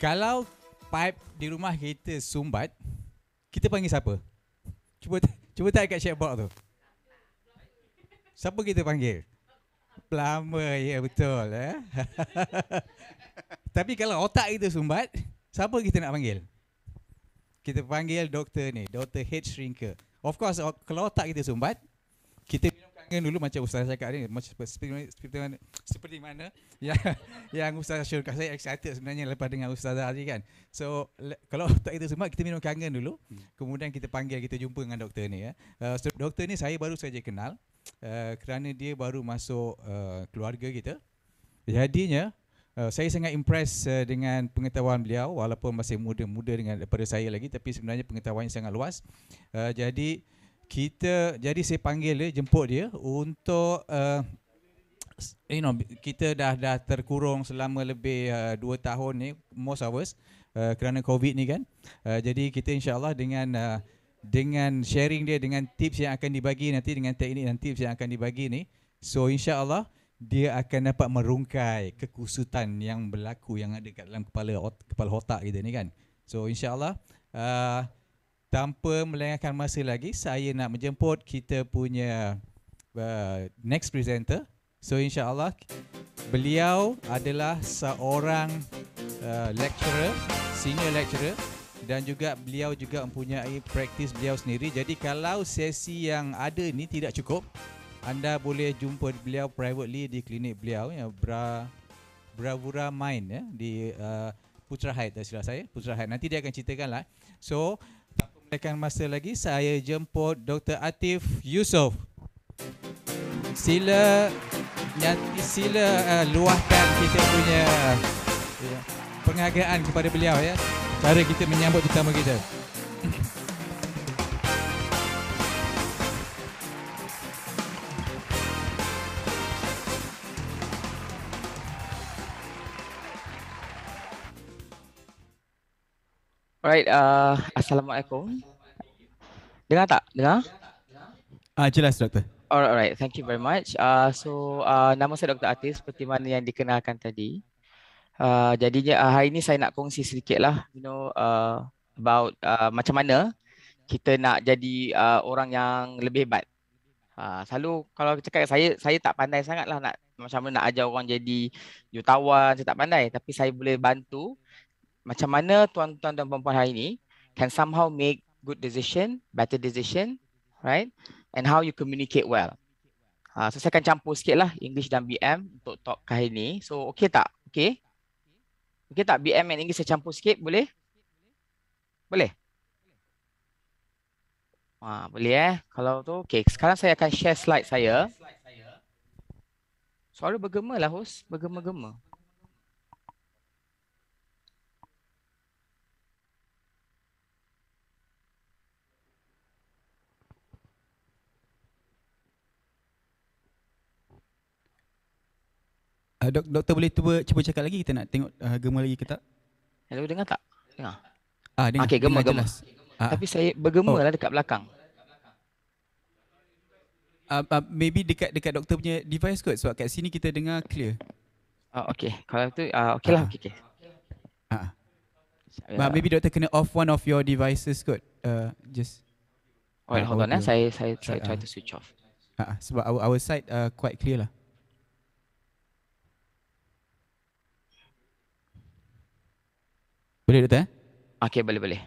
Kalau pipe di rumah kita sumbat, kita panggil siapa? Cuba cuba tanya kat chatbot tu. Siapa kita panggil? Plumber, ya yeah, betul. Eh? Tapi kalau otak kita sumbat, siapa kita nak panggil? Kita panggil doktor ni, Dr. H. Shrinker. Of course, kalau otak kita sumbat, kita dengan dulu macam ustaz saya cakap ni macam seperti mana, seperti mana, seperti mana yang yang ustaz syurga saya excited sebenarnya lepas dengan ustaz tadi kan so le, kalau tak itu semua kita minum kangen dulu hmm. kemudian kita panggil kita jumpa dengan doktor ni ya uh, so, doktor ni saya baru saja kenal uh, kerana dia baru masuk uh, keluarga kita jadinya Uh, saya sangat impressed uh, dengan pengetahuan beliau walaupun masih muda-muda dengan daripada saya lagi tapi sebenarnya pengetahuannya sangat luas. Uh, jadi kita jadi saya panggil dia jemput dia untuk uh, you know kita dah dah terkurung selama lebih 2 uh, eh, tahun ni most of us uh, kerana covid ni kan uh, jadi kita insyaallah dengan uh, dengan sharing dia dengan tips yang akan dibagi nanti dengan teknik dan tips yang akan dibagi ni so insyaallah dia akan dapat merungkai kekusutan yang berlaku yang ada kat dalam kepala ot- kepala otak kita ni kan so insyaallah uh, tanpa melengahkan masa lagi saya nak menjemput kita punya uh, next presenter so insyaallah beliau adalah seorang uh, lecturer senior lecturer dan juga beliau juga mempunyai praktis beliau sendiri jadi kalau sesi yang ada ni tidak cukup anda boleh jumpa beliau privately di klinik beliau ya Bra Bravura Mind ya di uh, Putra Haid tak silap saya Putra Haid nanti dia akan ceritakanlah so Dekan masa lagi saya jemput Dr. Atif Yusof Sila nyati, Sila uh, luahkan kita punya uh, Penghargaan kepada beliau ya Cara kita menyambut tetamu kita Terima kasih Alright, uh, Assalamualaikum. Dengar tak? Dengar? Ah, uh, jelas doktor. Alright, alright. Thank you very much. Uh, so, uh, nama saya Dr. Atis seperti mana yang dikenalkan tadi. Uh, jadinya uh, hari ini saya nak kongsi sedikit lah, you know, uh, about uh, macam mana kita nak jadi uh, orang yang lebih hebat. Uh, selalu kalau cakap saya, saya tak pandai sangat lah nak macam mana nak ajar orang jadi jutawan, saya tak pandai. Tapi saya boleh bantu macam mana tuan-tuan dan puan-puan hari ini can somehow make good decision, better decision, right? And how you communicate well. Uh, so saya akan campur sikit lah English dan BM untuk talk kali ini. So okay tak? Okay? Okay tak BM dan English saya campur sikit? Boleh? Boleh? Ah, boleh eh? Kalau tu, okay. Sekarang saya akan share slide saya. Suara bergema lah host. Bergema-gema. Uh, dok, doktor boleh cuba cuba cakap lagi kita nak tengok uh, eh, gemuk lagi ke tak? Hello dengar tak? Dengar. Ah dengar. Okey gemuk gemuk. Okay, gemuk. Uh, Tapi saya bergemuk oh. dekat belakang. Uh, uh, maybe dekat dekat doktor punya device kot sebab kat sini kita dengar clear. Oh okey. Kalau tu ah uh, okeylah uh. okey okey. Ah. Uh. Uh, maybe doktor kena off one of your devices kot. Uh, just Oh, hold on eh. Saya saya try, uh, try to switch off. Uh, sebab our, our side uh, quite clear lah. Boleh doktor? Eh? Okey boleh boleh.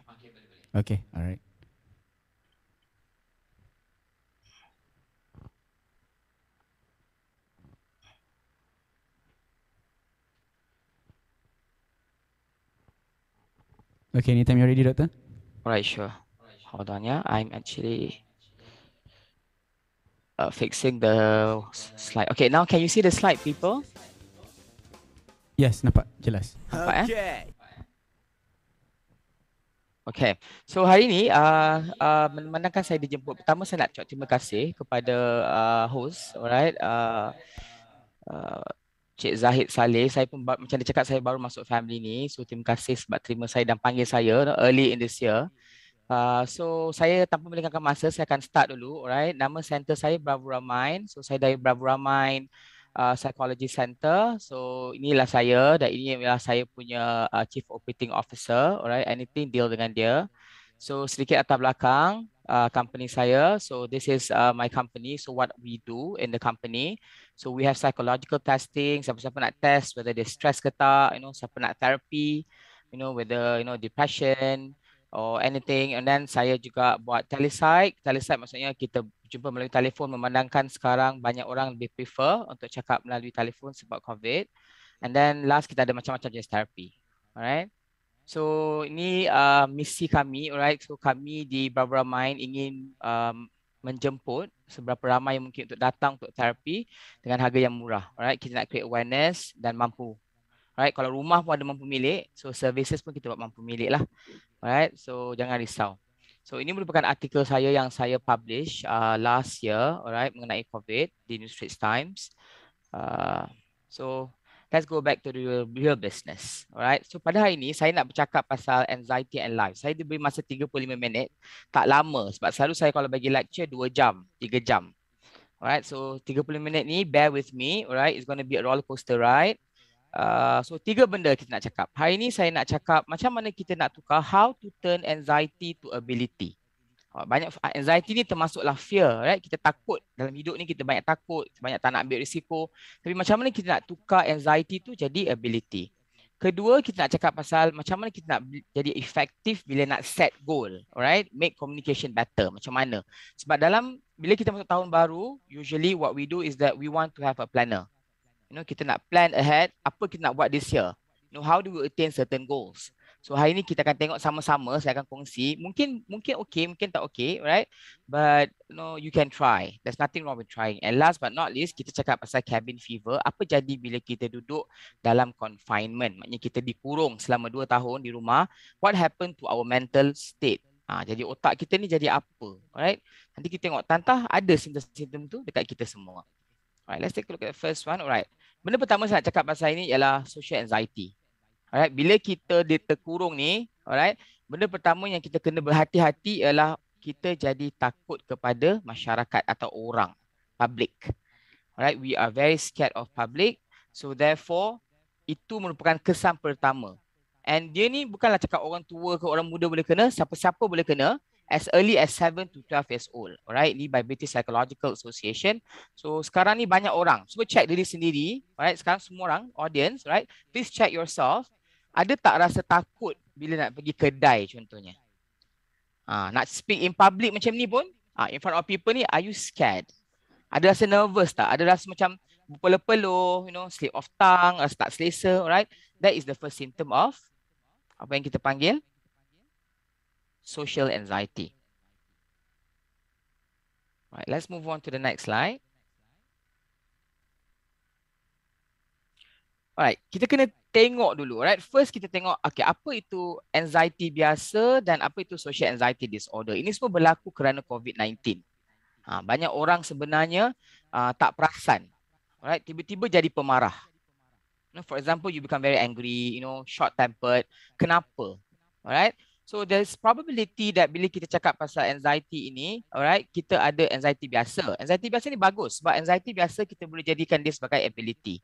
Okey alright. Okay, anytime you're ready, Doctor. Alright, sure. Hold on, yeah. I'm actually uh, fixing the slide. Okay, now can you see the slide, people? Yes, nampak jelas. Nampak, eh? Okay. Okay, so hari ini uh, uh, menangkan saya dijemput Pertama saya nak cakap terima kasih kepada uh, host Alright uh, uh, Cik Zahid Saleh Saya pun macam dia cakap saya baru masuk family ni So terima kasih sebab terima saya dan panggil saya Early in this year uh, So saya tanpa melengahkan masa Saya akan start dulu Alright, nama center saya Bravura Mind So saya dari Bravura Mind uh, Psychology Center. So inilah saya dan ini adalah saya punya uh, Chief Operating Officer. Alright, anything deal dengan dia. So sedikit atas belakang uh, company saya. So this is uh, my company. So what we do in the company. So we have psychological testing. Siapa-siapa nak test whether they stress ke tak, you know, siapa nak therapy, you know, whether you know depression, or anything and then saya juga buat telesite telesite maksudnya kita jumpa melalui telefon memandangkan sekarang banyak orang lebih prefer untuk cakap melalui telefon sebab covid and then last kita ada macam-macam jenis terapi alright so ini uh, misi kami alright so kami di Barbara Mind ingin um, menjemput seberapa ramai yang mungkin untuk datang untuk terapi dengan harga yang murah alright kita nak create awareness dan mampu Right, kalau rumah pun ada mampu milik, so services pun kita buat mampu milik lah. Right, so jangan risau. So ini merupakan artikel saya yang saya publish uh, last year, alright, mengenai COVID di New Straits Times. Uh, so let's go back to the real, real business, alright. So pada hari ini saya nak bercakap pasal anxiety and life. Saya diberi masa 35 minit, tak lama sebab selalu saya kalau bagi lecture 2 jam, 3 jam. Alright, so 35 minit ni bear with me, alright. It's going to be a roller coaster ride. Ah, so tiga benda kita nak cakap. Hari ini saya nak cakap macam mana kita nak tukar how to turn anxiety to ability. Ah, banyak anxiety ni termasuklah fear, right? Kita takut dalam hidup ni kita banyak takut, banyak tak nak ambil risiko. Tapi macam mana kita nak tukar anxiety tu jadi ability. Kedua kita nak cakap pasal macam mana kita nak jadi efektif bila nak set goal, alright? Make communication better. Macam mana? Sebab dalam bila kita masuk tahun baru, usually what we do is that we want to have a planner you know kita nak plan ahead apa kita nak buat this year you know how do we attain certain goals so hari ni kita akan tengok sama-sama saya akan kongsi mungkin mungkin okay mungkin tak okay right but you know you can try there's nothing wrong with trying and last but not least kita cakap pasal cabin fever apa jadi bila kita duduk dalam confinement maknanya kita dikurung selama dua tahun di rumah what happened to our mental state Ha, jadi otak kita ni jadi apa? right? Nanti kita tengok tantah ada simptom-simptom tu dekat kita semua. Alright, let's take a look at the first one. Alright. Benda pertama saya nak cakap pasal ini ialah social anxiety. Alright, bila kita di terkurung ni, alright, benda pertama yang kita kena berhati-hati ialah kita jadi takut kepada masyarakat atau orang, public. Alright, we are very scared of public. So therefore, itu merupakan kesan pertama. And dia ni bukanlah cakap orang tua ke orang muda boleh kena, siapa-siapa boleh kena as early as 7 to 12 years old. Alright, ni by British Psychological Association. So sekarang ni banyak orang. Cuba check diri sendiri. Alright, sekarang semua orang, audience, right? Please check yourself. Ada tak rasa takut bila nak pergi kedai contohnya? Ha, nak speak in public macam ni pun? Ha, in front of people ni, are you scared? Ada rasa nervous tak? Ada rasa macam berpeluh-peluh, you know, slip of tongue, rasa tak selesa, alright? That is the first symptom of apa yang kita panggil social anxiety. Right, let's move on to the next slide. Alright, kita kena tengok dulu. Right, first kita tengok okay, apa itu anxiety biasa dan apa itu social anxiety disorder. Ini semua berlaku kerana COVID-19. Ha, banyak orang sebenarnya uh, tak perasan. Alright, tiba-tiba jadi pemarah. You know, for example, you become very angry, you know, short-tempered. Kenapa? Alright, So there's probability that bila kita cakap pasal anxiety ini, alright, kita ada anxiety biasa. Anxiety biasa ni bagus sebab anxiety biasa kita boleh jadikan dia sebagai ability.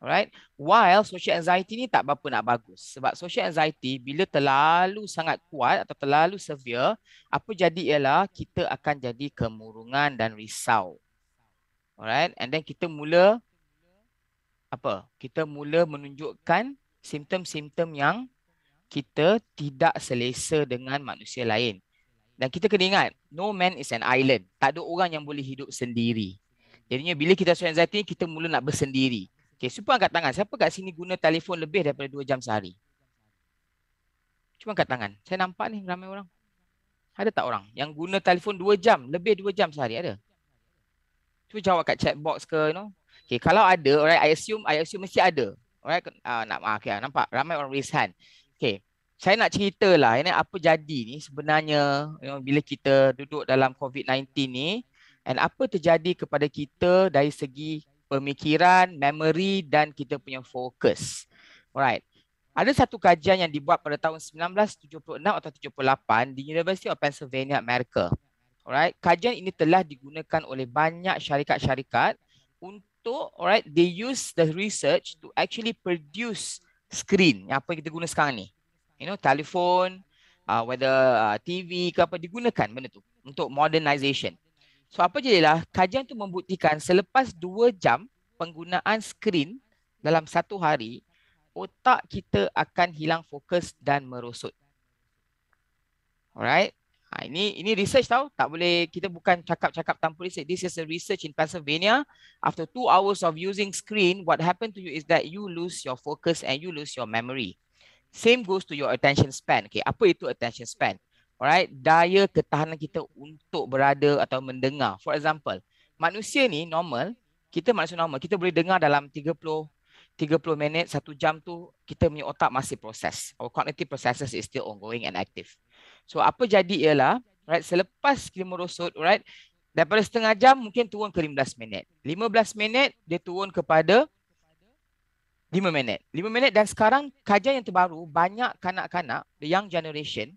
Alright. While social anxiety ni tak berapa nak bagus. Sebab social anxiety bila terlalu sangat kuat atau terlalu severe, apa jadi ialah kita akan jadi kemurungan dan risau. Alright. And then kita mula apa? Kita mula menunjukkan simptom-simptom yang kita tidak selesa dengan manusia lain. Dan kita kena ingat, no man is an island. Tak ada orang yang boleh hidup sendiri. Jadinya bila kita rasa anxiety, kita mula nak bersendiri. Okay, siapa angkat tangan? Siapa kat sini guna telefon lebih daripada 2 jam sehari? Cuma angkat tangan. Saya nampak ni ramai orang. Ada tak orang yang guna telefon 2 jam, lebih 2 jam sehari? Ada? Cuma jawab kat chat box ke, you know. Okay, kalau ada, alright, I assume, I assume mesti ada. Alright, uh, nak, ah, okay, ah, nampak? Ramai orang raise hand. Okay. Saya nak cerita ceritalah ini apa jadi ni sebenarnya you know, bila kita duduk dalam COVID-19 ni and apa terjadi kepada kita dari segi pemikiran, memory dan kita punya fokus. Alright. Ada satu kajian yang dibuat pada tahun 1976 atau 78 di University of Pennsylvania Amerika. Alright. Kajian ini telah digunakan oleh banyak syarikat-syarikat untuk alright they use the research to actually produce screen apa yang kita guna sekarang ni you know telefon uh, whether uh, TV ke apa digunakan benda tu untuk modernisation. so apa jadilah kajian tu membuktikan selepas dua jam penggunaan screen dalam satu hari otak kita akan hilang fokus dan merosot alright Ha, ini ini research tau. Tak boleh kita bukan cakap-cakap tanpa research. This is a research in Pennsylvania. After two hours of using screen, what happened to you is that you lose your focus and you lose your memory. Same goes to your attention span. Okay, apa itu attention span? Alright, daya ketahanan kita untuk berada atau mendengar. For example, manusia ni normal, kita manusia normal, kita boleh dengar dalam 30 30 minit, 1 jam tu kita punya otak masih proses. Our cognitive processes is still ongoing and active. So apa jadi ialah right selepas kelima rosot right daripada setengah jam mungkin turun ke 15 minit. 15 minit dia turun kepada 5 minit. 5 minit dan sekarang kajian yang terbaru banyak kanak-kanak the young generation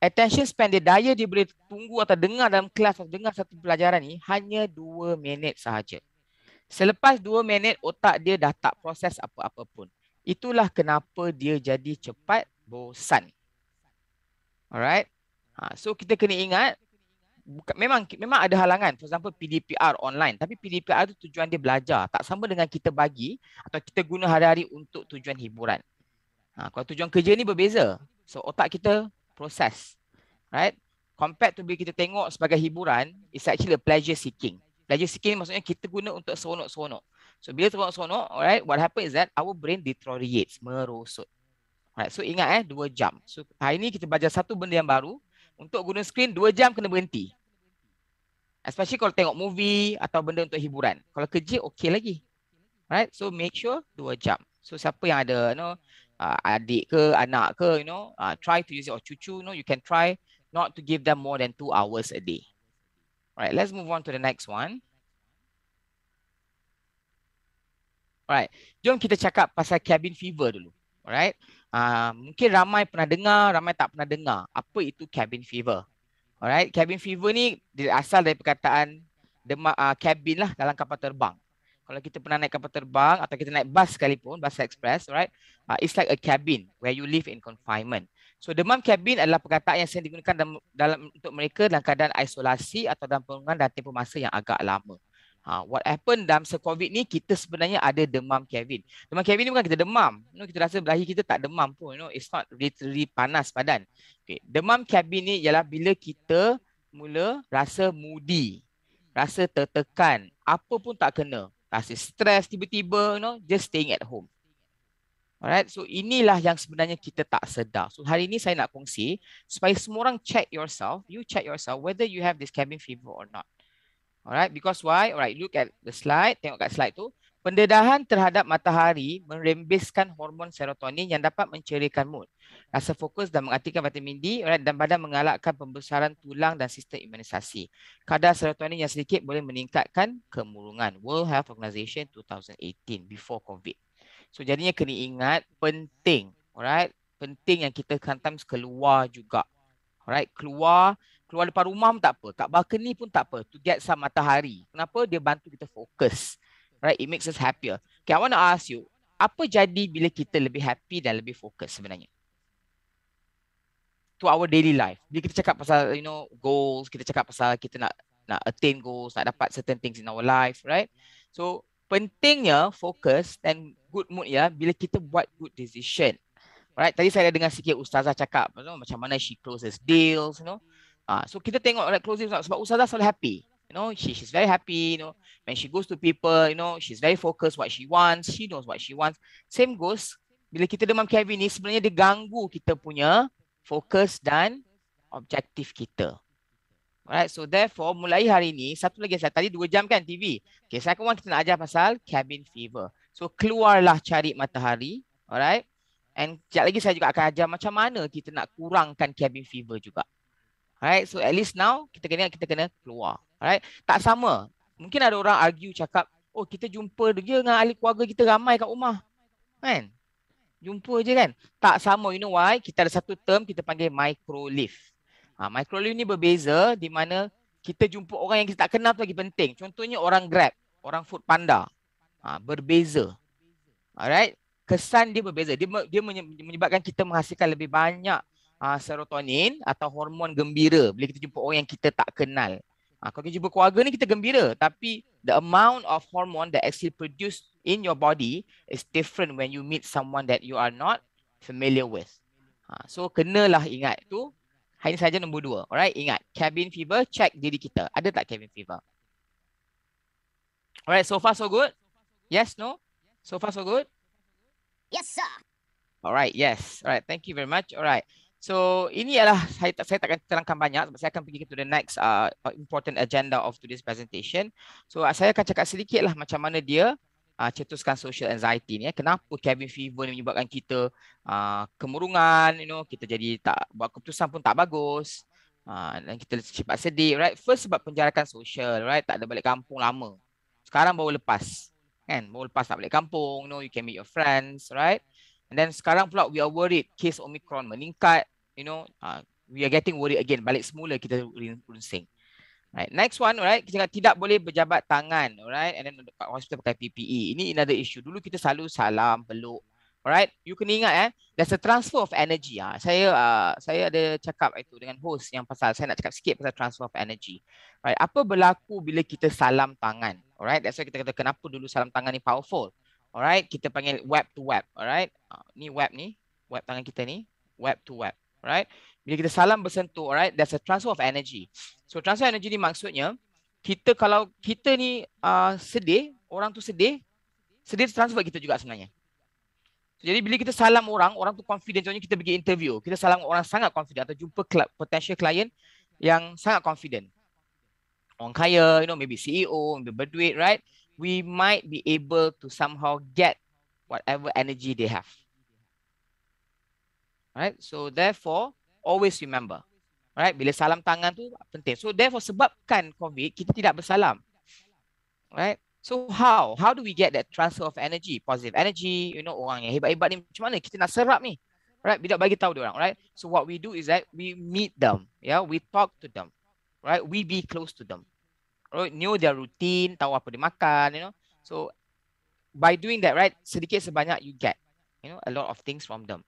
attention span dia daya dia boleh tunggu atau dengar dalam kelas atau dengar satu pelajaran ni hanya 2 minit sahaja. Selepas 2 minit otak dia dah tak proses apa-apa pun. Itulah kenapa dia jadi cepat bosan. Alright. Ha, so kita kena ingat buka, memang memang ada halangan. For example PDPR online. Tapi PDPR tu tujuan dia belajar. Tak sama dengan kita bagi atau kita guna hari-hari untuk tujuan hiburan. Ha, kalau tujuan kerja ni berbeza. So otak kita proses. Right? Compared to bila kita tengok sebagai hiburan, it's actually a pleasure seeking. Pleasure seeking maksudnya kita guna untuk seronok-seronok. So bila seronok-seronok, alright, what happens is that our brain deteriorates, merosot. Right, ha, so ingat eh dua jam. So hari ni kita belajar satu benda yang baru. Untuk guna screen dua jam kena berhenti. Especially kalau tengok movie atau benda untuk hiburan. Kalau kerja okey lagi. Right? So make sure dua jam. So siapa yang ada you know uh, adik ke anak ke you know uh, try to use it or cucu you know you can try not to give them more than two hours a day. Alright, let's move on to the next one. Alright, jom kita cakap pasal cabin fever dulu. Alright uh, mungkin ramai pernah dengar, ramai tak pernah dengar apa itu cabin fever. Alright, cabin fever ni dia asal dari perkataan demak uh, ah, cabin lah dalam kapal terbang. Kalau kita pernah naik kapal terbang atau kita naik bas sekalipun, bas express, alright, uh, it's like a cabin where you live in confinement. So demam cabin adalah perkataan yang sering digunakan dalam, dalam untuk mereka dalam keadaan isolasi atau dalam pengurungan dalam tempoh masa yang agak lama. Ha, what happened dalam se-COVID ni, kita sebenarnya ada demam Kevin. Demam Kevin ni bukan kita demam. You know, kita rasa belahi kita tak demam pun. You know, it's not literally panas badan. Okay. Demam Kevin ni ialah bila kita mula rasa moody. Rasa tertekan. Apa pun tak kena. Rasa stres tiba-tiba. You know, just staying at home. Alright, so inilah yang sebenarnya kita tak sedar. So hari ini saya nak kongsi supaya semua orang check yourself, you check yourself whether you have this cabin fever or not. Alright, because why? Alright, look at the slide. Tengok kat slide tu. Pendedahan terhadap matahari merembeskan hormon serotonin yang dapat mencerikan mood. Rasa fokus dan mengatikan vitamin D alright, dan badan mengalakkan pembesaran tulang dan sistem imunisasi. Kadar serotonin yang sedikit boleh meningkatkan kemurungan. World Health Organization 2018 before COVID. So jadinya kena ingat penting. Alright, penting yang kita sometimes keluar juga. Alright, keluar keluar depan rumah pun tak apa. Kat balcony pun tak apa. To get some matahari. Kenapa? Dia bantu kita fokus. Right? It makes us happier. Okay, I want to ask you. Apa jadi bila kita lebih happy dan lebih fokus sebenarnya? To our daily life. Bila kita cakap pasal, you know, goals. Kita cakap pasal kita nak nak attain goals. Nak dapat certain things in our life. Right? So, pentingnya fokus dan good mood ya. Bila kita buat good decision. Right? Tadi saya dah dengar sikit ustazah cakap. You know, macam mana she closes deals, you know. Ah, uh, so kita tengok like closing result sebab Ustazah selalu happy. You know, she she's very happy, you know. When she goes to people, you know, she's very focused what she wants. She knows what she wants. Same goes bila kita demam Kevin ni sebenarnya dia ganggu kita punya fokus dan objektif kita. Alright, so therefore mulai hari ini satu lagi saya tadi dua jam kan TV. Okay, second one kita nak ajar pasal cabin fever. So keluarlah cari matahari. Alright, and sekejap lagi saya juga akan ajar macam mana kita nak kurangkan cabin fever juga. Alright, so at least now kita kena kita kena keluar. Alright, tak sama. Mungkin ada orang argue cakap, oh kita jumpa dia dengan ahli keluarga kita ramai kat rumah. Kan? Jumpa je kan? Tak sama, you know why? Kita ada satu term kita panggil micro lift. Ha, micro lift ni berbeza di mana kita jumpa orang yang kita tak kenal tu lagi penting. Contohnya orang Grab, orang Food Panda. Ha, berbeza. Alright? Kesan dia berbeza. Dia, dia menyebabkan kita menghasilkan lebih banyak uh, serotonin atau hormon gembira bila kita jumpa orang yang kita tak kenal. Uh, kalau kita jumpa keluarga ni kita gembira tapi the amount of hormone that actually produced in your body is different when you meet someone that you are not familiar with. Uh, so kenalah ingat tu. Hari ini saja nombor dua. Alright, ingat. Cabin fever, check diri kita. Ada tak cabin fever? Alright, so far so good? Yes, no? So far so good? Yes, sir. Alright, yes. Alright, thank you very much. Alright. So ini adalah saya tak saya takkan terangkan banyak saya akan pergi to the next uh, important agenda of today's presentation. So uh, saya akan cakap sedikit lah macam mana dia uh, cetuskan social anxiety ni. Eh. Kenapa cabin fever ni menyebabkan kita uh, kemurungan, you know, kita jadi tak buat keputusan pun tak bagus. Uh, dan kita cepat sedih, right? First sebab penjarakan social, right? Tak ada balik kampung lama. Sekarang baru lepas, kan? Baru lepas tak balik kampung, you know, you can meet your friends, right? And then sekarang pula we are worried case Omicron meningkat, you know, uh, we are getting worried again balik semula kita runsing. Right. Next one, right? Kita kata tidak boleh berjabat tangan, right? And then kat hospital pakai PPE. Ini another issue. Dulu kita selalu salam, peluk. Alright, you kena ingat eh, there's a transfer of energy. Ah. Saya uh, saya ada cakap itu dengan host yang pasal saya nak cakap sikit pasal transfer of energy. Right. Apa berlaku bila kita salam tangan? Alright, that's why kita kata kenapa dulu salam tangan ni powerful. Alright, kita panggil web to web. Alright, ah, ni web ni, web tangan kita ni, web to web. Alright, bila kita salam bersentuh, alright, there's a transfer of energy. So transfer of energy ni maksudnya kita kalau kita ni uh, sedih, orang tu sedih, sedih transfer kita juga sebenarnya. So, jadi bila kita salam orang, orang tu confident. Contohnya kita pergi interview, kita salam orang sangat confident atau jumpa cl- potential client yang sangat confident. Orang kaya, you know, maybe CEO, maybe berduit, right? we might be able to somehow get whatever energy they have. Right? So therefore, always remember. Right? Bila salam tangan tu penting. So therefore sebabkan COVID, kita tidak bersalam. Right? So how? How do we get that transfer of energy? Positive energy, you know, orang yang hebat-hebat ni. Macam mana kita nak serap ni? Right? Bila bagi tahu orang, right? So what we do is that we meet them. Yeah, we talk to them. Right? We be close to them. Right, oh, knew their routine, tahu apa dia makan, you know. So by doing that, right, sedikit sebanyak you get, you know, a lot of things from them.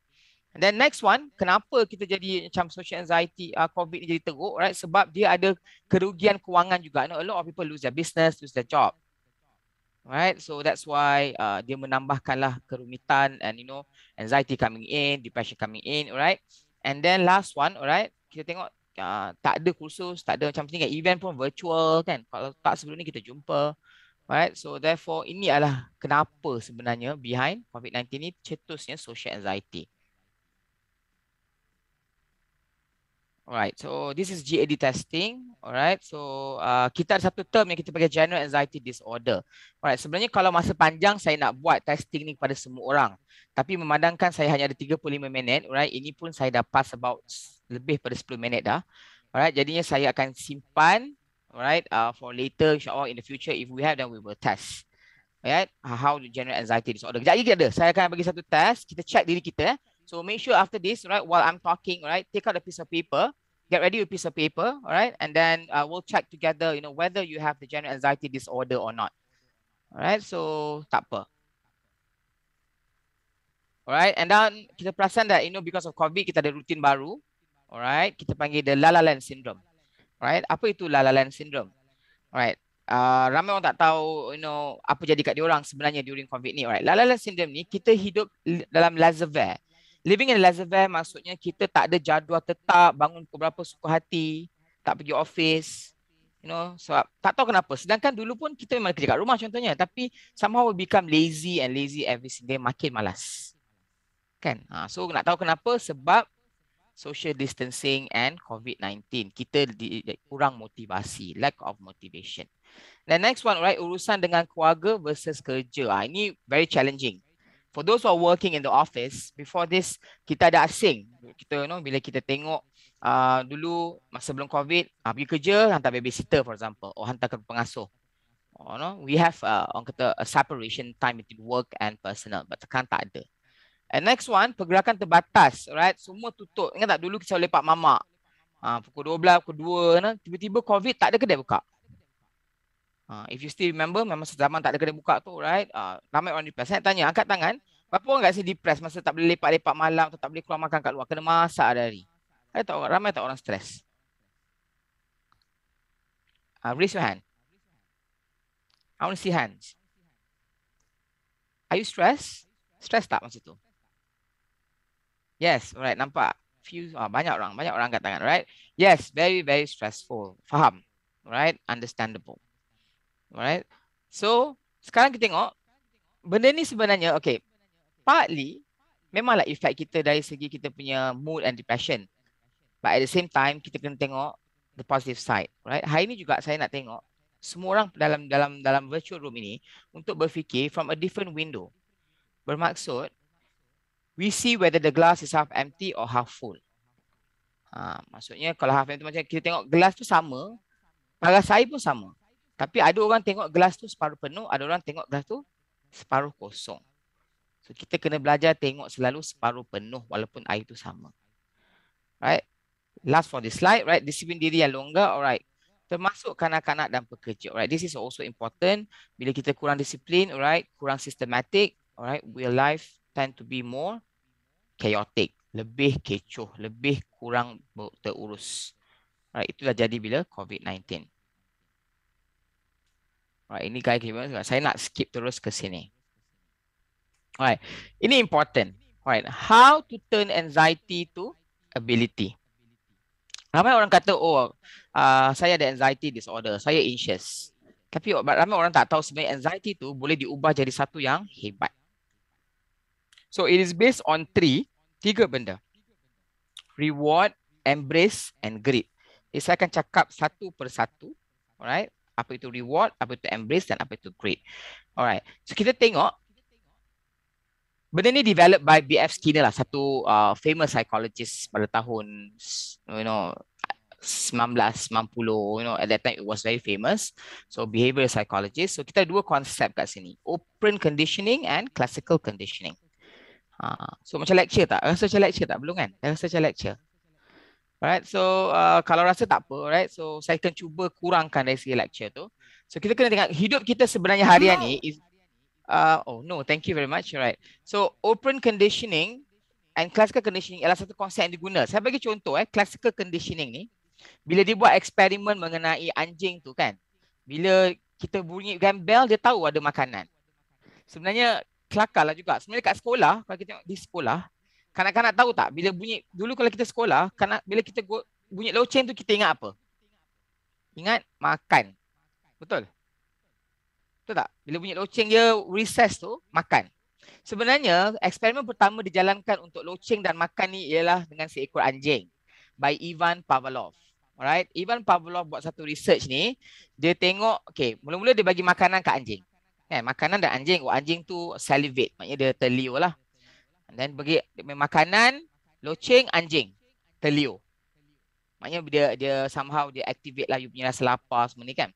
And then next one, kenapa kita jadi macam social anxiety, uh, COVID ni jadi teruk, right? Sebab dia ada kerugian kewangan juga. You know, a lot of people lose their business, lose their job. Right, so that's why uh, dia menambahkanlah kerumitan and you know anxiety coming in, depression coming in, alright. And then last one, alright, kita tengok uh, ya, tak ada kursus, tak ada macam ni kan event pun virtual kan. Kalau tak sebelum ni kita jumpa. Alright, so therefore ini adalah kenapa sebenarnya behind COVID-19 ni cetusnya social anxiety. Alright, so this is GAD testing. Alright, so uh, kita ada satu term yang kita panggil general anxiety disorder. Alright, sebenarnya kalau masa panjang saya nak buat testing ni kepada semua orang. Tapi memandangkan saya hanya ada 35 minit, alright, ini pun saya dapat about lebih pada 10 minit dah. Alright, jadinya saya akan simpan alright uh, for later insyaallah in the future if we have then we will test. Alright, uh, how to generate anxiety disorder. Jadi, kita ada. Saya akan bagi satu test. Kita check diri kita. Eh. So make sure after this, right, while I'm talking, alright, take out a piece of paper. Get ready with piece of paper, alright, And then uh, we'll check together, you know, whether you have the general anxiety disorder or not. alright. so tak apa. All and then kita perasan that, you know, because of COVID, kita ada rutin baru. Alright, kita panggil the Lala Land Syndrome. Alright, apa itu Lala Land Syndrome? Alright, uh, ramai orang tak tahu you know apa jadi kat diorang sebenarnya during COVID ni. Alright, Lala Land Syndrome ni kita hidup dalam laissez Living in laissez-faire maksudnya kita tak ada jadual tetap, bangun pukul berapa suka hati, tak pergi office, you know, sebab so, tak tahu kenapa. Sedangkan dulu pun kita memang kerja kat rumah contohnya, tapi somehow we become lazy and lazy every single day, makin malas. Kan? Ha, so nak tahu kenapa? Sebab social distancing and COVID-19. Kita di, kurang motivasi, lack of motivation. The next one, right, urusan dengan keluarga versus kerja. Ha, ini very challenging. For those who are working in the office, before this, kita ada asing. Kita, you know, bila kita tengok uh, dulu masa belum COVID, uh, pergi kerja, hantar babysitter, for example, or hantar ke pengasuh. Oh, no? We have uh, on kata, a separation time between work and personal, but sekarang tak ada. And next one, pergerakan terbatas, right? Semua tutup. Ingat tak dulu kita lepak mamak. Ha, pukul 12, pukul 2, nah, tiba-tiba COVID tak ada kedai buka. Ha, if you still remember, memang sezaman tak ada kedai buka tu, right? Ha, ramai orang depressed. Saya tanya, angkat tangan. Berapa orang rasa depressed masa tak boleh lepak-lepak malam atau tak boleh keluar makan kat luar? Kena masak hari-hari. Ada tak orang, ramai tak orang stres? Ha, ah, raise your hand. I want to see hands. Are you stressed? Stress tak masa tu? Yes, alright, nampak. Few, uh, ah, banyak orang, banyak orang angkat tangan, alright. Yes, very, very stressful. Faham, right? understandable. Alright, so sekarang kita tengok, benda ni sebenarnya, okay, partly, memanglah efek kita dari segi kita punya mood and depression. But at the same time, kita kena tengok the positive side, right? Hari ni juga saya nak tengok semua orang dalam dalam dalam virtual room ini untuk berfikir from a different window. Bermaksud, we see whether the glass is half empty or half full. Ha, maksudnya kalau half empty macam kita tengok gelas tu sama, paras air pun sama. Tapi ada orang tengok gelas tu separuh penuh, ada orang tengok gelas tu separuh kosong. So kita kena belajar tengok selalu separuh penuh walaupun air tu sama. Right? Last for this slide, right? Disiplin diri yang longgar, alright. Termasuk kanak-kanak dan pekerja, alright. This is also important. Bila kita kurang disiplin, alright, kurang sistematik, alright, will life tend to be more chaotic, lebih kecoh, lebih kurang terurus. Right, dah jadi bila COVID-19. Right, ini guys, saya nak skip terus ke sini. Right, ini important. Right, how to turn anxiety to ability. Ramai orang kata, oh, uh, saya ada anxiety disorder, saya anxious. Tapi oh, ramai orang tak tahu sebenarnya anxiety tu boleh diubah jadi satu yang hebat. So it is based on three tiga benda. Reward, embrace and greed. Jadi saya akan cakap satu per satu. Alright. Apa itu reward, apa itu embrace dan apa itu greed. Alright. So kita tengok Benda ni developed by B.F. Skinner lah, satu uh, famous psychologist pada tahun you know 1990, you know at that time it was very famous. So behavioral psychologist. So kita ada dua konsep kat sini, open conditioning and classical conditioning. Ha. So macam lecture tak? Rasa macam lecture tak? Belum kan? Rasa macam lecture. Alright, so uh, kalau rasa tak apa, right? so saya akan cuba kurangkan dari segi lecture tu. So kita kena tengok hidup kita sebenarnya harian no. ni is, uh, oh no, thank you very much, alright. So open conditioning and classical conditioning adalah satu konsep yang diguna. Saya bagi contoh eh, classical conditioning ni, bila dia buat eksperimen mengenai anjing tu kan, bila kita bunyi gambel, dia tahu ada makanan. Sebenarnya kelakar lah juga. Sebenarnya kat sekolah, kalau kita tengok di sekolah, kanak-kanak tahu tak bila bunyi, dulu kalau kita sekolah, kan bila kita go, bunyi loceng tu kita ingat apa? Ingat makan. Betul? Betul tak? Bila bunyi loceng dia recess tu, makan. Sebenarnya, eksperimen pertama dijalankan untuk loceng dan makan ni ialah dengan seekor anjing. By Ivan Pavlov. Alright, Ivan Pavlov buat satu research ni. Dia tengok, okay, mula-mula dia bagi makanan ke anjing. Kan, makanan dan anjing. Oh, anjing tu salivate. Maknanya dia terlio lah. Dan bagi makanan, loceng, anjing. Terlio. Maknanya dia dia somehow dia activate lah you punya rasa lapar semua ni kan.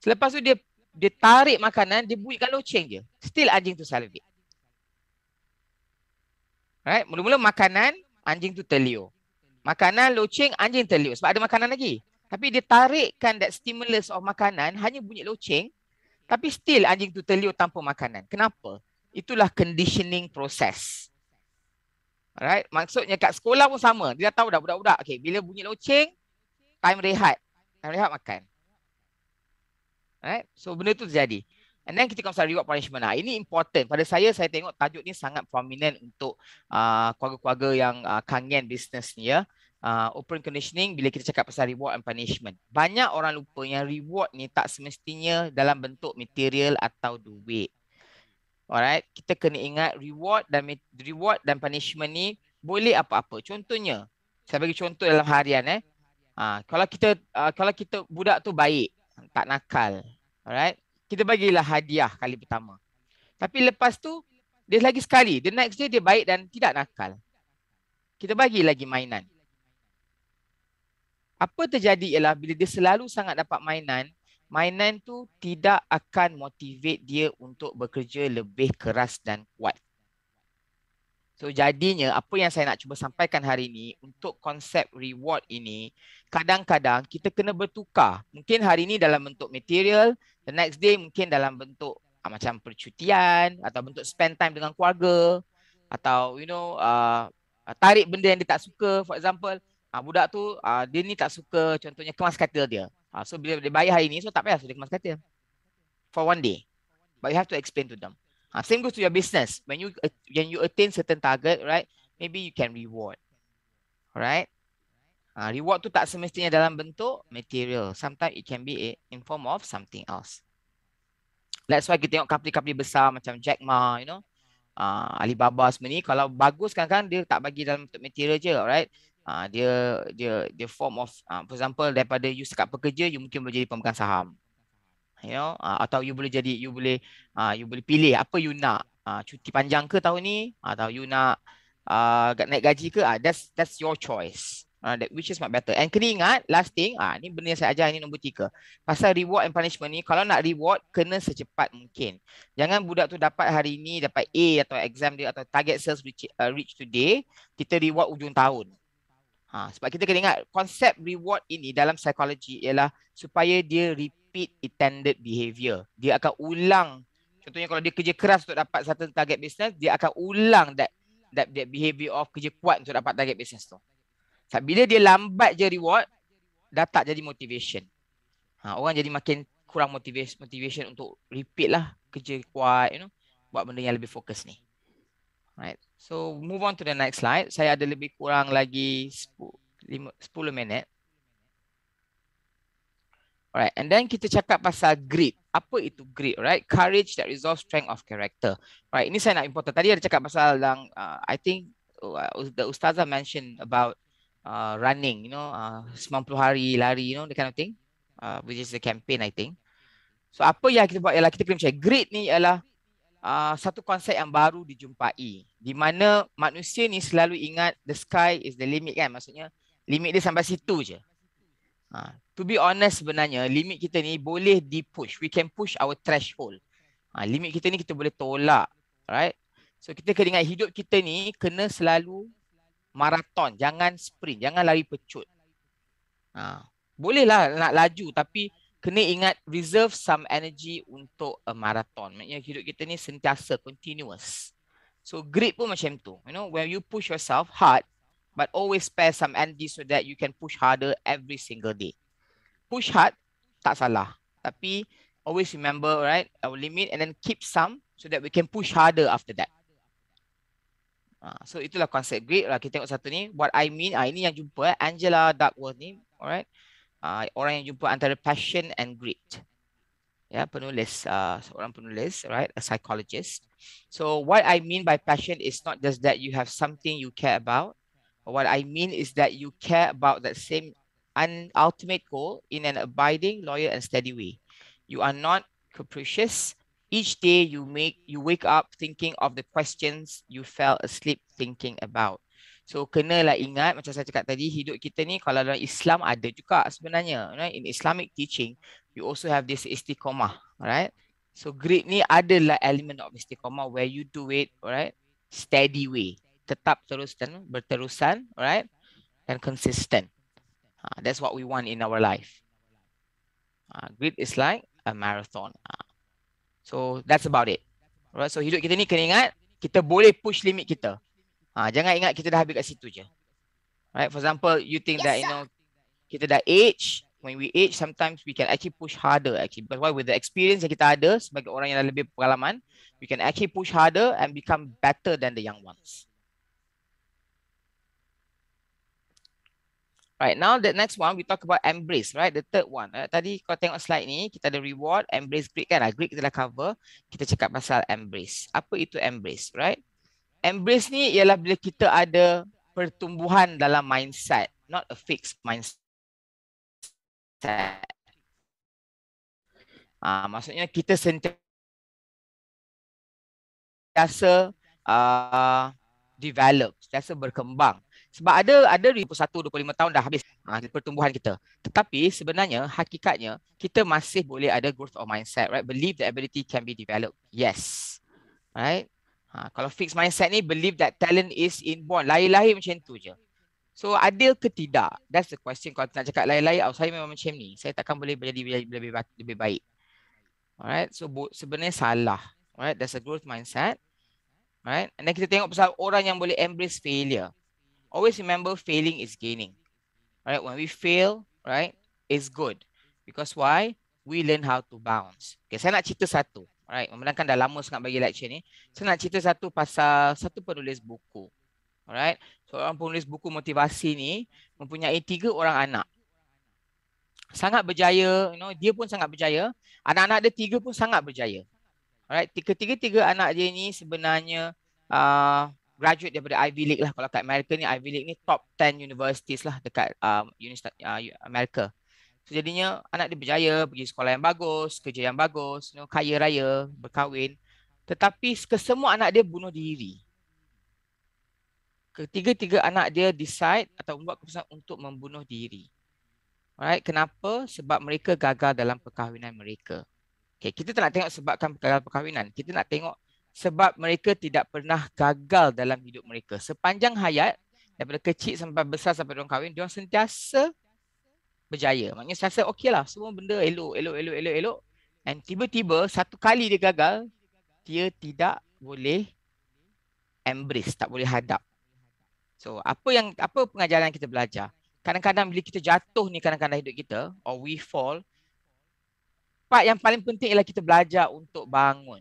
Selepas tu dia dia tarik makanan, dia buikkan loceng je. Still anjing tu salivate. Right? Mula-mula makanan, anjing tu terlio. Makanan, loceng, anjing terlio. Sebab ada makanan lagi. Tapi dia tarikkan that stimulus of makanan, hanya bunyi loceng, tapi still anjing tu terliur tanpa makanan. Kenapa? Itulah conditioning proses. Alright, maksudnya kat sekolah pun sama. Dia tahu dah budak-budak, okey, bila bunyi loceng, time rehat. Time rehat makan. Alright, so benda tu terjadi. And then kita kena reward punishment. Lah. Ini important. Pada saya, saya tengok tajuk ni sangat prominent untuk uh, keluarga-keluarga yang uh, kangen bisnes ni. Ya uh, open conditioning bila kita cakap pasal reward and punishment. Banyak orang lupa yang reward ni tak semestinya dalam bentuk material atau duit. Alright, kita kena ingat reward dan reward dan punishment ni boleh apa-apa. Contohnya, saya bagi contoh dalam harian eh. Uh, kalau kita uh, kalau kita budak tu baik, tak nakal. Alright. Kita bagilah hadiah kali pertama. Tapi lepas tu dia lagi sekali, the next day dia baik dan tidak nakal. Kita bagi lagi mainan apa terjadi ialah bila dia selalu sangat dapat mainan, mainan tu tidak akan motivate dia untuk bekerja lebih keras dan kuat. So jadinya apa yang saya nak cuba sampaikan hari ini untuk konsep reward ini, kadang-kadang kita kena bertukar. Mungkin hari ini dalam bentuk material, the next day mungkin dalam bentuk ah, macam percutian atau bentuk spend time dengan keluarga atau you know uh, tarik benda yang dia tak suka for example Ah ha, budak tu ha, dia ni tak suka contohnya kemas katil dia. ha, so bila dia bayar hari ni so tak payah so dia kemas katil. For one day. But you have to explain to them. ha, same goes to your business. When you uh, when you attain certain target, right? Maybe you can reward. Alright? Ha, reward tu tak semestinya dalam bentuk material. Sometimes it can be a, in form of something else. That's why kita tengok company-company besar macam Jack Ma, you know. Uh, Alibaba semua kalau bagus kan kan dia tak bagi dalam bentuk material je, alright? Uh, dia dia dia form of uh, for example daripada you sekat pekerja you mungkin boleh jadi pemegang saham you know uh, atau you boleh jadi you boleh uh, you boleh pilih apa you nak uh, cuti panjang ke tahun ni atau you nak uh, naik gaji ke uh, that's that's your choice uh, that which is much better and kena ingat last thing uh, ni benda yang saya ajar ni nombor tiga pasal reward and punishment ni kalau nak reward kena secepat mungkin jangan budak tu dapat hari ni dapat A atau exam dia atau target sales reach, uh, reach today kita reward ujung tahun Ha, sebab kita kena ingat konsep reward ini dalam psikologi ialah supaya dia repeat intended behavior. Dia akan ulang. Contohnya kalau dia kerja keras untuk dapat satu target business, dia akan ulang that, that, that behavior of kerja kuat untuk dapat target business tu. So, bila dia lambat je reward, dah tak jadi motivation. Ha, orang jadi makin kurang motivation, motivation untuk repeat lah kerja kuat, you know, buat benda yang lebih fokus ni. Right. So move on to the next slide. Saya ada lebih kurang lagi 10, 10 minit. Alright, and then kita cakap pasal grit. Apa itu grit, right? Courage that resolves strength of character. Right, ini saya nak important. Tadi ada cakap pasal yang uh, I think uh, the ustazah mentioned about uh, running, you know, uh, 90 hari lari, you know, the kind of thing. Uh, which is the campaign, I think. So apa yang kita buat ialah kita kena cakap grit ni ialah Ah, satu konsep yang baru dijumpai di mana manusia ni selalu ingat the sky is the limit kan maksudnya limit dia sampai situ je. Ha, to be honest sebenarnya limit kita ni boleh di push. We can push our threshold. Ha, limit kita ni kita boleh tolak. Right? So kita kena ingat hidup kita ni kena selalu maraton. Jangan sprint. Jangan lari pecut. Ha, bolehlah nak laju tapi kena ingat reserve some energy untuk a marathon. Maknanya hidup kita ni sentiasa continuous. So grit pun macam tu. You know, when you push yourself hard but always spare some energy so that you can push harder every single day. Push hard tak salah. Tapi always remember right our limit and then keep some so that we can push harder after that. Uh, so itulah konsep grit lah. Kita tengok satu ni. What I mean, ah ini yang jumpa eh, Angela Duckworth ni. Alright. uh, orang yang jumpa antara passion and grit. Ya, yeah, penulis, uh, seorang penulis, right? A psychologist. So what I mean by passion is not just that you have something you care about. What I mean is that you care about that same ultimate goal in an abiding, loyal, and steady way. You are not capricious. Each day you make you wake up thinking of the questions you fell asleep thinking about. So kenalah ingat macam saya cakap tadi hidup kita ni kalau dalam Islam ada juga sebenarnya. Right? In Islamic teaching, you also have this istiqomah. right? So grit ni adalah element of istiqomah where you do it, right steady way, tetap terus dan berterusan, right? and consistent. Ha, that's what we want in our life. Ha, grit is like a marathon. Ha. so that's about it. Right? so hidup kita ni kena ingat kita boleh push limit kita. Ha, jangan ingat kita dah habis kat situ je. Right? For example, you think yes, that, you know, kita dah age. When we age, sometimes we can actually push harder actually. Because why? With the experience yang kita ada sebagai orang yang dah lebih pengalaman, we can actually push harder and become better than the young ones. Right, now the next one, we talk about embrace, right? The third one. Uh, tadi kau tengok slide ni, kita ada reward, embrace, Greek kan? Ah, Greek kita dah cover. Kita cakap pasal embrace. Apa itu embrace, right? embrace ni ialah bila kita ada pertumbuhan dalam mindset not a fixed mindset ah maksudnya kita sentiasa uh, develop sentiasa berkembang sebab ada ada 21 25 tahun dah habis ah pertumbuhan kita tetapi sebenarnya hakikatnya kita masih boleh ada growth of mindset right believe the ability can be developed yes right Ha, kalau fixed mindset ni believe that talent is inborn. Lahir-lahir macam tu je. So adil ke tidak? That's the question. Kalau nak cakap lain-lain, oh, saya memang macam ni. Saya takkan boleh menjadi lebih, lebih baik. Alright. So bu- sebenarnya salah. Alright. That's a growth mindset. Alright. And then kita tengok pasal orang yang boleh embrace failure. Always remember failing is gaining. Alright. When we fail, right, it's good. Because why? We learn how to bounce. Okay. Saya nak cerita satu. Alright, memandangkan dah lama sangat bagi lecture ni, saya nak cerita satu pasal satu penulis buku. Alright, seorang penulis buku motivasi ni mempunyai tiga orang anak. Sangat berjaya, you know, dia pun sangat berjaya. Anak-anak dia tiga pun sangat berjaya. Alright, tiga tiga anak dia ni sebenarnya uh, graduate daripada Ivy League lah. Kalau kat Amerika ni, Ivy League ni top 10 universities lah dekat um, uh, Amerika. So, jadinya anak dia berjaya, pergi sekolah yang bagus, kerja yang bagus, you know, kaya raya, berkahwin. Tetapi kesemua anak dia bunuh diri. Ketiga-tiga anak dia decide atau membuat keputusan untuk membunuh diri. Alright, kenapa? Sebab mereka gagal dalam perkahwinan mereka. Okay, kita tak nak tengok sebabkan gagal perkahwinan. Kita nak tengok sebab mereka tidak pernah gagal dalam hidup mereka. Sepanjang hayat, daripada kecil sampai besar sampai orang kahwin, dia sentiasa berjaya. Maknanya saya rasa okey lah. Semua benda elok, elok, elok, elok, elok. And tiba-tiba satu kali dia gagal, dia tidak boleh embrace, tak boleh hadap. So apa yang apa pengajaran kita belajar? Kadang-kadang bila kita jatuh ni kadang-kadang hidup kita or we fall part yang paling penting ialah kita belajar untuk bangun.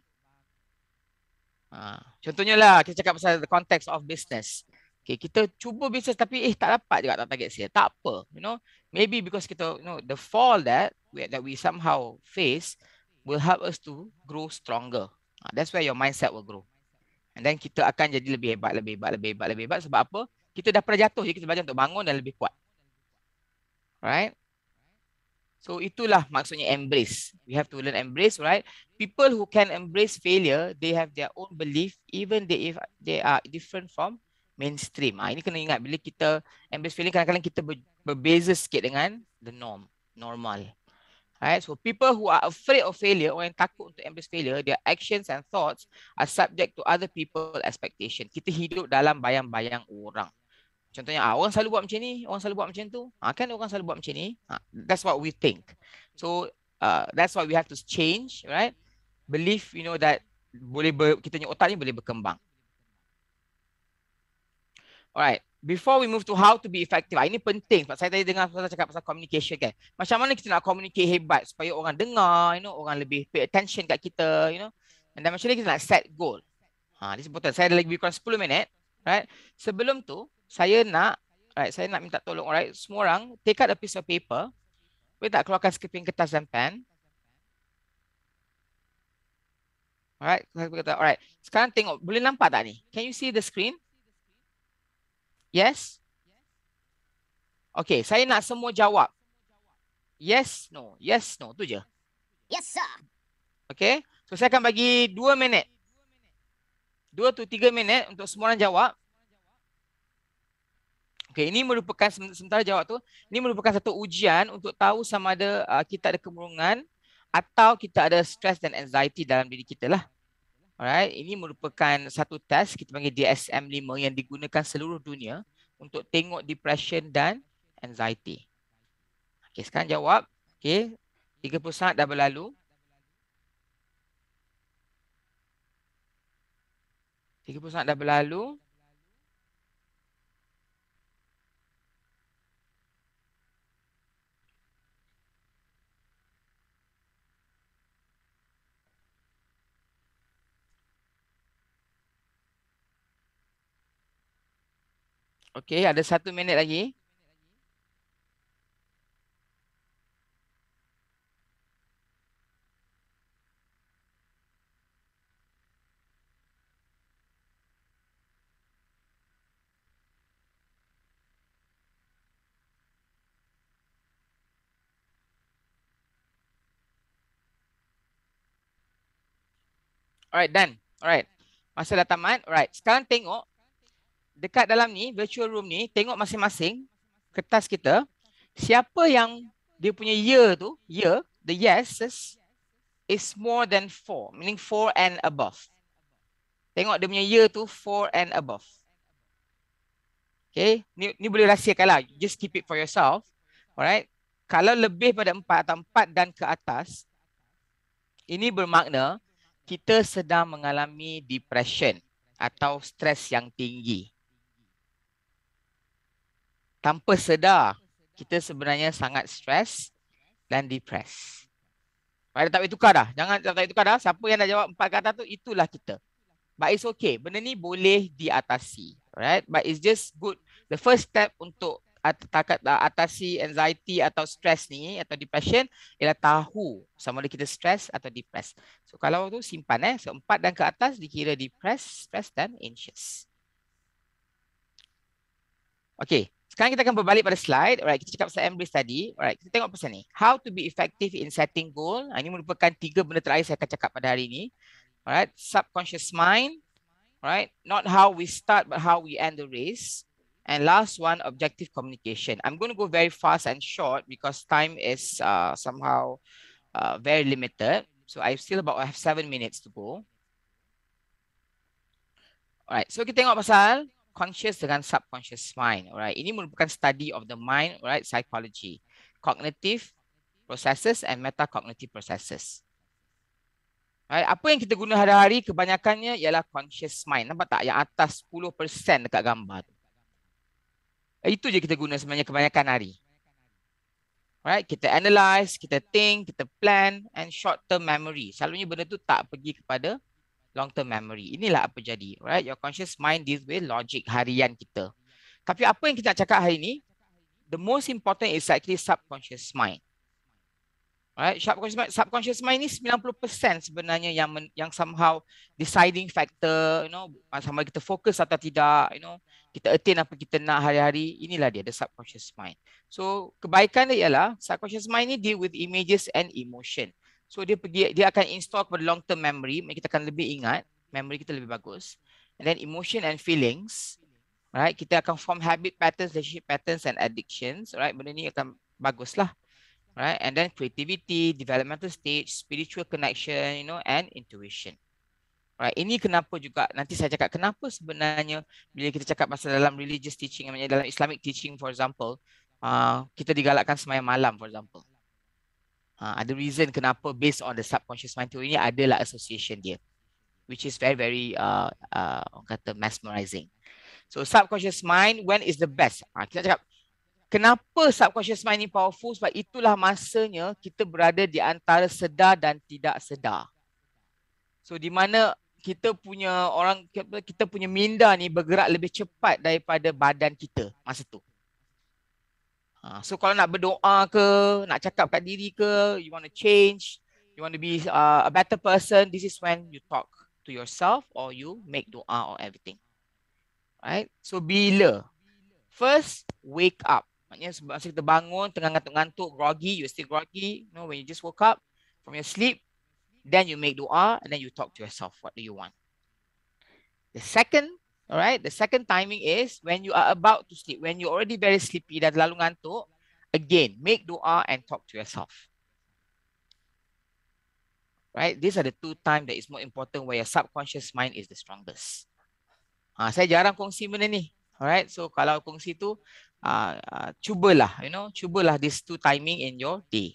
Ha, contohnya lah kita cakap pasal the context of business. Okay, kita cuba bisnes tapi eh tak dapat juga tak target sale. Tak apa. You know, maybe because kita you know the fall that we, that we somehow face will help us to grow stronger. Ah, that's where your mindset will grow. And then kita akan jadi lebih hebat, lebih hebat, lebih hebat, lebih hebat sebab apa? Kita dah pernah jatuh jadi kita belajar untuk bangun dan lebih kuat. Right? So itulah maksudnya embrace. We have to learn embrace, right? People who can embrace failure, they have their own belief even they if they are different from mainstream. Ah ha, ini kena ingat bila kita embrace failure, kadang-kadang kita ber, berbeza sikit dengan the norm, normal. Right? So people who are afraid of failure, orang yang takut untuk embrace failure, their actions and thoughts are subject to other people expectation. Kita hidup dalam bayang-bayang orang. Contohnya, ah, orang selalu buat macam ni, orang selalu buat macam tu. Ah, kan orang selalu buat macam ni. Ah, that's what we think. So uh, that's why we have to change, right? Believe, you know, that boleh ber, kita punya otak ni boleh berkembang. Alright. Before we move to how to be effective. Ah, ini penting sebab saya tadi dengar saya cakap pasal communication kan. Macam mana kita nak communicate hebat supaya orang dengar, you know, orang lebih pay attention kat kita, you know. And then macam mana kita nak set goal. Ha, this is important. Saya ada lagi kurang 10 minit. Right. Sebelum tu, saya nak right, saya nak minta tolong alright, semua orang take out a piece of paper. Boleh tak keluarkan skipping kertas dan pen? Alright, saya berkata, alright. Sekarang tengok, boleh nampak tak ni? Can you see the screen? Yes? Okay, saya nak semua jawab. Yes, no. Yes, no. tu je. Yes, sir. Okay. So, saya akan bagi dua minit. dua tu tiga minit untuk semua orang jawab. Okay, ini merupakan, sementara jawab tu, ini merupakan satu ujian untuk tahu sama ada uh, kita ada kemurungan atau kita ada stress dan anxiety dalam diri kita lah. Alright, ini merupakan satu test kita panggil DSM-5 yang digunakan seluruh dunia untuk tengok depression dan anxiety. Okay, sekarang jawab. Okay, 30 saat dah berlalu. Tiga puluh saat dah berlalu. Okey, ada satu minit lagi. Alright, done. Alright. Masa dah tamat. Alright. Sekarang tengok dekat dalam ni virtual room ni tengok masing-masing kertas kita siapa yang dia punya year tu year the yeses is more than four meaning four and above tengok dia punya year tu four and above okay ni ni boleh rahsiakanlah just keep it for yourself alright kalau lebih pada empat atau empat dan ke atas ini bermakna kita sedang mengalami depression atau stres yang tinggi tanpa sedar kita sebenarnya sangat stres dan depres. Baik, tak payah tukar dah. Jangan tak payah tukar dah. Siapa yang dah jawab empat kata tu, itulah kita. But it's okay. Benda ni boleh diatasi. Right? But it's just good. The first step untuk uh, atasi anxiety atau stress ni atau depression ialah tahu sama ada kita stress atau depressed. So kalau tu simpan eh. So empat dan ke atas dikira depressed, stressed dan anxious. Okay. Sekarang kita akan berbalik pada slide. Alright, kita cakap pasal embrace tadi. Alright, kita tengok pasal ni. How to be effective in setting goal. Ha, ini merupakan tiga benda terakhir saya akan cakap pada hari ini. Alright, subconscious mind. Alright, not how we start but how we end the race. And last one, objective communication. I'm going to go very fast and short because time is uh, somehow uh, very limited. So I still about I have seven minutes to go. Alright, so kita tengok pasal conscious dengan subconscious mind. Alright, ini merupakan study of the mind, alright, psychology, cognitive processes and metacognitive processes. Alright, apa yang kita guna hari-hari kebanyakannya ialah conscious mind. Nampak tak yang atas 10% dekat gambar tu. Itu je kita guna sebenarnya kebanyakan hari. Alright, kita analyse, kita think, kita plan and short term memory. Selalunya benda tu tak pergi kepada long term memory. Inilah apa jadi. Right? Your conscious mind deals with logic harian kita. Tapi apa yang kita nak cakap hari ini, the most important is actually subconscious mind. Right? Subconscious mind, subconscious mind ni 90% sebenarnya yang men, yang somehow deciding factor, you know, sama kita fokus atau tidak, you know, kita attain apa kita nak hari-hari, inilah dia, the subconscious mind. So, kebaikan dia ialah subconscious mind ni deal with images and emotion. So dia pergi dia akan install kepada long term memory, kita akan lebih ingat, memory kita lebih bagus. And then emotion and feelings. Right, kita akan form habit patterns, relationship patterns and addictions. Right, benda ni akan baguslah. Right, and then creativity, developmental stage, spiritual connection, you know, and intuition. Right, ini kenapa juga nanti saya cakap kenapa sebenarnya bila kita cakap pasal dalam religious teaching, dalam Islamic teaching for example, uh, kita digalakkan semayang malam for example. Ha, ada reason kenapa based on the subconscious mind theory ni adalah association dia. Which is very very uh, uh, kata mesmerizing. So subconscious mind when is the best? Ha, kita cakap kenapa subconscious mind ni powerful sebab itulah masanya kita berada di antara sedar dan tidak sedar. So di mana kita punya orang kita punya minda ni bergerak lebih cepat daripada badan kita masa tu. Ha, so kalau nak berdoa ke, nak cakap kat diri ke, you want to change, you want to be uh, a better person, this is when you talk to yourself or you make doa or everything. Right? So bila? First, wake up. Maksudnya masa kita bangun, tengah ngantuk-ngantuk, groggy, you still groggy. You know, when you just woke up from your sleep, then you make doa and then you talk to yourself. What do you want? The second All right. The second timing is when you are about to sleep, when you're already very sleepy, dah terlalu ngantuk, again, make doa and talk to yourself. Right. These are the two times that is more important where your subconscious mind is the strongest. Ah, saya jarang kongsi benda ni. Alright. So kalau kongsi tu, ah, ah, cubalah, you know, cubalah these two timing in your day.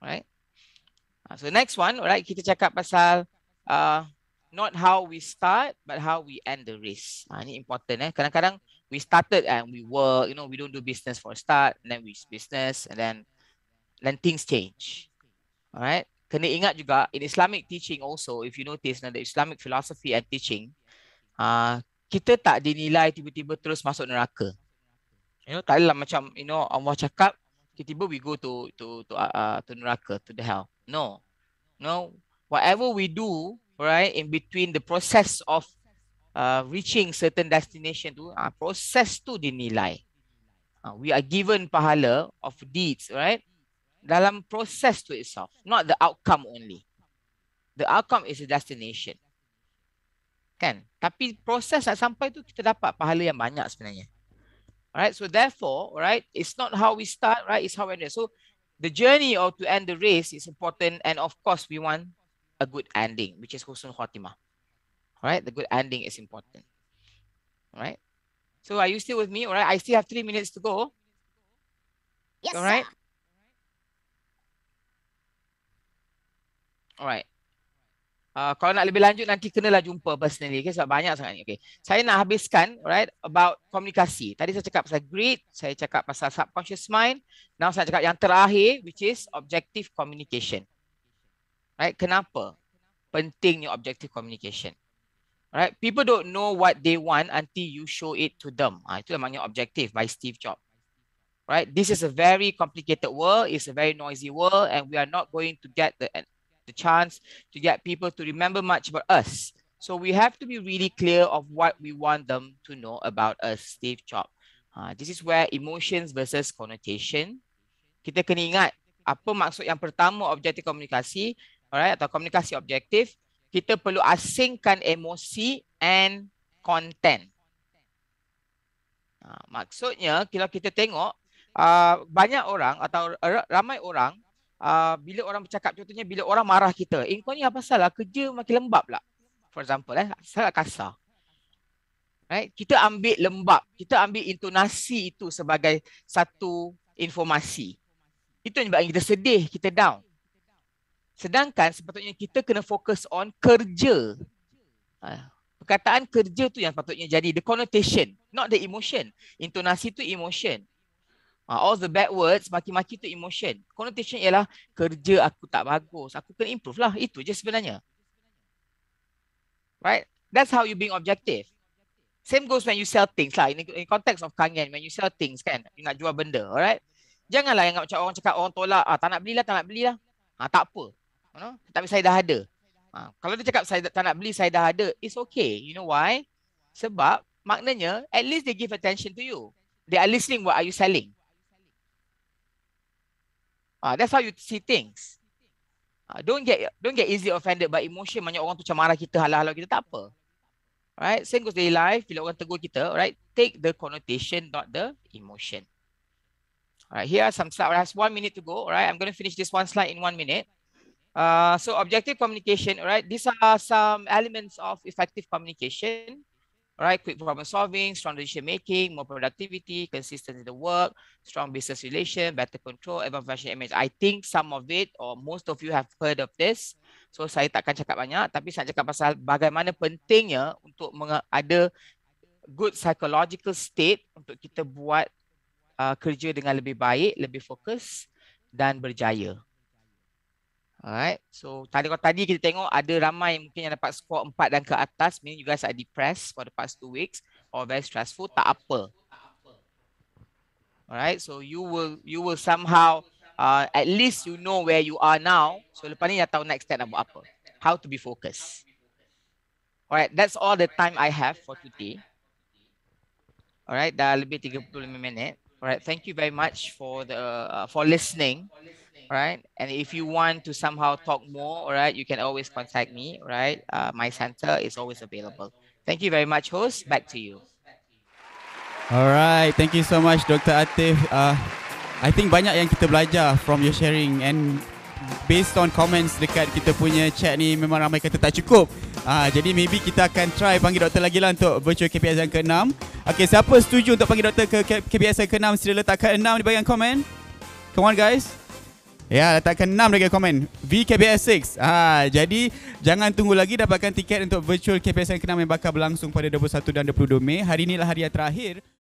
Alright. Ah, so next one, alright, kita cakap pasal uh, not how we start but how we end the race. Ha, ini important eh. Kadang-kadang we started and we work, you know, we don't do business for a start and then we business and then then things change. Alright. Kena ingat juga in Islamic teaching also, if you notice, the Islamic philosophy and teaching, uh, kita tak dinilai tiba-tiba terus masuk neraka. You know, taklah macam, you know, Allah cakap, tiba-tiba we go to to to, uh, to neraka, to the hell. No. No. Whatever we do, alright, in between the process of uh, reaching certain destination tu, uh, ah, proses tu dinilai. Uh, we are given pahala of deeds, right? Dalam proses tu itself, not the outcome only. The outcome is the destination. Kan? Tapi proses nak sampai tu, kita dapat pahala yang banyak sebenarnya. Alright, so therefore, alright, it's not how we start, right? It's how we end. So the journey or to end the race is important. And of course, we want a good ending, which is husnul khatimah. All right, the good ending is important. All right. So are you still with me? All right. I still have three minutes to go. Yes. All right. Sir. All right. Uh, kalau nak lebih lanjut nanti kenalah jumpa personally okay? sebab banyak sangat ni. Okay. Saya nak habiskan right, about komunikasi. Tadi saya cakap pasal greed, saya cakap pasal subconscious mind. Now saya cakap yang terakhir which is objective communication right kenapa pentingnya objective communication right people don't know what they want until you show it to them ah itu namanya objective by steve jobs right this is a very complicated world it's a very noisy world and we are not going to get the the chance to get people to remember much about us so we have to be really clear of what we want them to know about us steve jobs uh, this is where emotions versus connotation kita kena ingat apa maksud yang pertama objektif komunikasi alright atau komunikasi objektif kita perlu asingkan emosi and content nah, ha, maksudnya kalau kita tengok uh, banyak orang atau ramai orang uh, bila orang bercakap contohnya bila orang marah kita engkau eh, ni apa salah kerja makin lembab lah. for example eh sangat lah kasar right kita ambil lembab kita ambil intonasi itu sebagai satu informasi itu yang buat kita sedih kita down Sedangkan sepatutnya kita kena fokus on kerja. Ha, perkataan kerja tu yang sepatutnya jadi. The connotation, not the emotion. Intonasi tu emotion. Ha, all the bad words, maki-maki tu emotion. Connotation ialah kerja aku tak bagus. Aku kena improve lah. Itu je sebenarnya. Right? That's how you being objective. Same goes when you sell things lah. In context of kangen, when you sell things kan. You nak jual benda, alright? Janganlah yang macam orang cakap, orang tolak. Ah, tak nak belilah, tak nak belilah. Ah, tak apa you know, tapi saya dah ada. Ha, kalau dia cakap saya tak nak beli, saya dah ada, it's okay. You know why? Sebab maknanya at least they give attention to you. They are listening what are you selling. Ah, ha, that's how you see things. Ha, don't get don't get easily offended by emotion. Banyak orang tu macam marah kita, halau-halau kita, tak apa. Right? Same goes daily life. Bila orang tegur kita, right? Take the connotation, not the emotion. Alright, here are some slides. I have one minute to go. Alright, I'm going to finish this one slide in one minute. Uh, so objective communication, right? These are some elements of effective communication, right? Quick problem solving, strong decision making, more productivity, consistency in the work, strong business relation, better control, evaluation image. I think some of it or most of you have heard of this. So saya takkan cakap banyak, tapi saya cakap pasal bagaimana pentingnya untuk ada good psychological state untuk kita buat uh, kerja dengan lebih baik, lebih fokus dan berjaya. Alright. So tadi kalau tadi kita tengok ada ramai mungkin yang dapat skor 4 dan ke atas. Meaning you guys are depressed for the past 2 weeks or very stressful. Tak apa. Alright. So you will you will somehow uh, at least you know where you are now. So lepas ni dah tahu next step nak buat apa. How to be focused. Alright. That's all the time I have for today. Alright. Dah lebih 35 minit. Alright. Thank you very much for the uh, For listening right? And if you want to somehow talk more, right, you can always contact me, right? Uh, my center is always available. Thank you very much, host. Back to you. All right. Thank you so much, Dr. Atif. Uh, I think banyak yang kita belajar from your sharing and based on comments dekat kita punya chat ni memang ramai kata tak cukup. Ah, jadi maybe kita akan try panggil doktor lagi lah untuk virtual KPS yang ke-6. Okay, siapa setuju untuk panggil doktor ke KPS yang ke-6 sila letakkan 6 di bahagian komen. Come on guys. Ya, letakkan 6 lagi komen. VKBS 6. Ah, ha, jadi jangan tunggu lagi dapatkan tiket untuk virtual KPSN ke-6 yang bakal berlangsung pada 21 dan 22 Mei. Hari inilah hari yang terakhir.